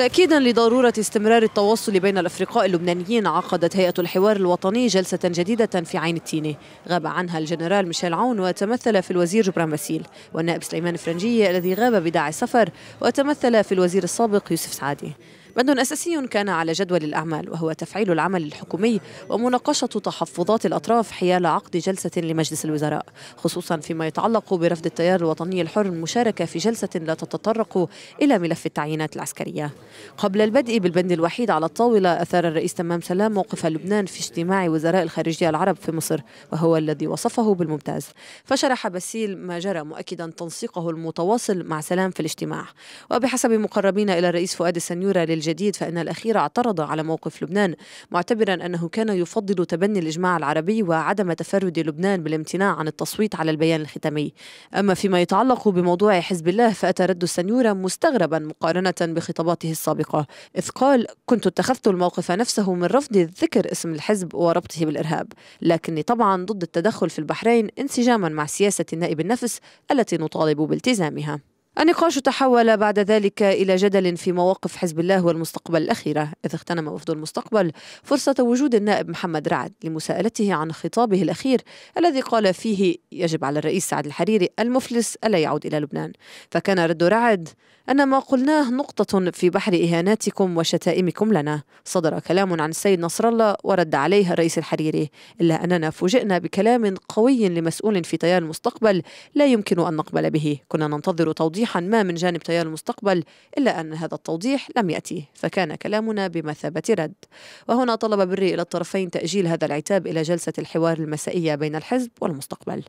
تأكيدا لضرورة استمرار التواصل بين الأفرقاء اللبنانيين عقدت هيئة الحوار الوطني جلسة جديدة في عين التينة غاب عنها الجنرال ميشيل عون وتمثل في الوزير جبران باسيل والنائب سليمان فرنجية الذي غاب بداعي السفر وتمثل في الوزير السابق يوسف سعادي بند أساسي كان على جدول الأعمال وهو تفعيل العمل الحكومي ومناقشة تحفظات الأطراف حيال عقد جلسة لمجلس الوزراء خصوصا فيما يتعلق برفض التيار الوطني الحر المشاركة في جلسة لا تتطرق إلى ملف التعيينات العسكرية قبل البدء بالبند الوحيد على الطاولة أثار الرئيس تمام سلام موقف لبنان في اجتماع وزراء الخارجية العرب في مصر وهو الذي وصفه بالممتاز فشرح بسيل ما جرى مؤكدا تنسيقه المتواصل مع سلام في الاجتماع وبحسب مقربين إلى الرئيس فؤاد السنيورة الجديد فإن الأخير اعترض على موقف لبنان معتبرا أنه كان يفضل تبني الإجماع العربي وعدم تفرد لبنان بالامتناع عن التصويت على البيان الختامي أما فيما يتعلق بموضوع حزب الله فأتى رد السنيورة مستغربا مقارنة بخطاباته السابقة إذ قال كنت اتخذت الموقف نفسه من رفض ذكر اسم الحزب وربطه بالإرهاب لكني طبعا ضد التدخل في البحرين انسجاما مع سياسة النائب النفس التي نطالب بالتزامها النقاش تحول بعد ذلك إلى جدل في مواقف حزب الله والمستقبل الأخيرة إذ اغتنم وفد المستقبل فرصة وجود النائب محمد رعد لمساءلته عن خطابه الأخير الذي قال فيه يجب على الرئيس سعد الحريري المفلس ألا يعود إلى لبنان فكان رد رعد أن ما قلناه نقطة في بحر إهاناتكم وشتائمكم لنا صدر كلام عن السيد نصر الله ورد عليها الرئيس الحريري إلا أننا فوجئنا بكلام قوي لمسؤول في تيار المستقبل لا يمكن أن نقبل به كنا ننتظر توضيح توضيحا ما من جانب تيار المستقبل إلا أن هذا التوضيح لم يأتي فكان كلامنا بمثابة رد وهنا طلب بري إلى الطرفين تأجيل هذا العتاب إلى جلسة الحوار المسائية بين الحزب والمستقبل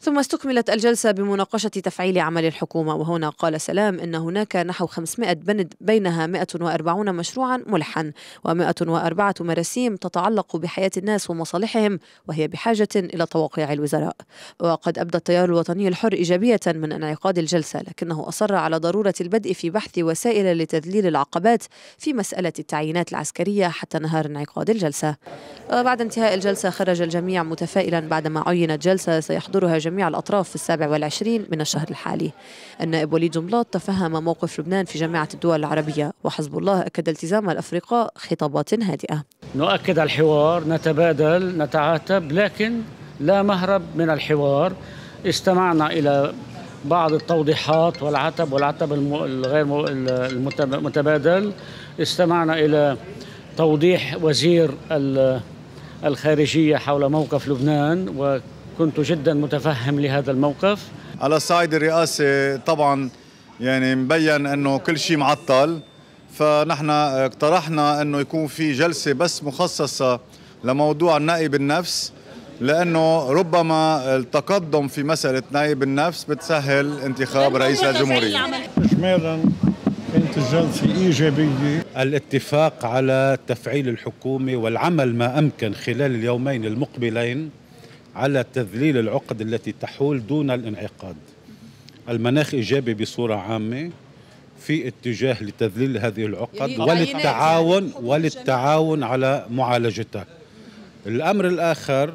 ثم استكملت الجلسة بمناقشة تفعيل عمل الحكومة وهنا قال سلام إن هناك نحو 500 بند بينها 140 مشروعا ملحا و104 مراسيم تتعلق بحياة الناس ومصالحهم وهي بحاجة إلى توقيع الوزراء وقد أبدى التيار الوطني الحر إيجابية من انعقاد الجلسة لكن لكنه أصر على ضرورة البدء في بحث وسائل لتذليل العقبات في مسألة التعيينات العسكرية حتى نهار انعقاد الجلسة آه، بعد انتهاء الجلسة خرج الجميع متفائلا بعدما عينت جلسة سيحضرها جميع الأطراف في السابع والعشرين من الشهر الحالي النائب وليد جملاط تفهم موقف لبنان في جامعة الدول العربية وحزب الله أكد التزام الأفرقاء خطابات هادئة نؤكد الحوار نتبادل نتعاتب لكن لا مهرب من الحوار استمعنا إلى بعض التوضيحات والعتب والعتب الغير المتبادل استمعنا إلى توضيح وزير الخارجية حول موقف لبنان وكنت جدا متفهم لهذا الموقف على الصعيد الرئاسي طبعا يعني مبين أنه كل شيء معطل فنحن اقترحنا أنه يكون في جلسة بس مخصصة لموضوع النقي بالنفس لانه ربما التقدم في مساله نائب النفس بتسهل انتخاب رئيس الجمهوريه اجمالا كانت الجلسه ايجابيه الاتفاق على تفعيل الحكومه والعمل ما امكن خلال اليومين المقبلين على تذليل العقد التي تحول دون الانعقاد المناخ ايجابي بصوره عامه في اتجاه لتذليل هذه العقد وللتعاون وللتعاون على معالجتها الامر الاخر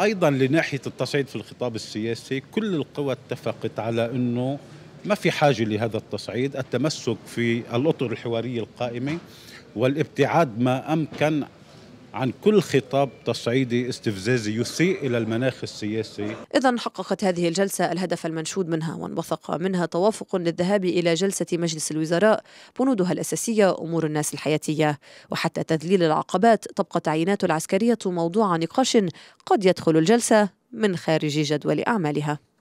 ايضا لناحيه التصعيد في الخطاب السياسي كل القوى اتفقت على انه ما في حاجه لهذا التصعيد التمسك في الاطر الحواريه القائمه والابتعاد ما امكن عن كل خطاب تصعيدي استفزازي يسيء الى المناخ السياسي. اذا حققت هذه الجلسه الهدف المنشود منها وانبثق منها توافق للذهاب الى جلسه مجلس الوزراء بنودها الاساسيه امور الناس الحياتيه وحتى تذليل العقبات تبقى التعيينات العسكريه موضوع نقاش قد يدخل الجلسه من خارج جدول اعمالها.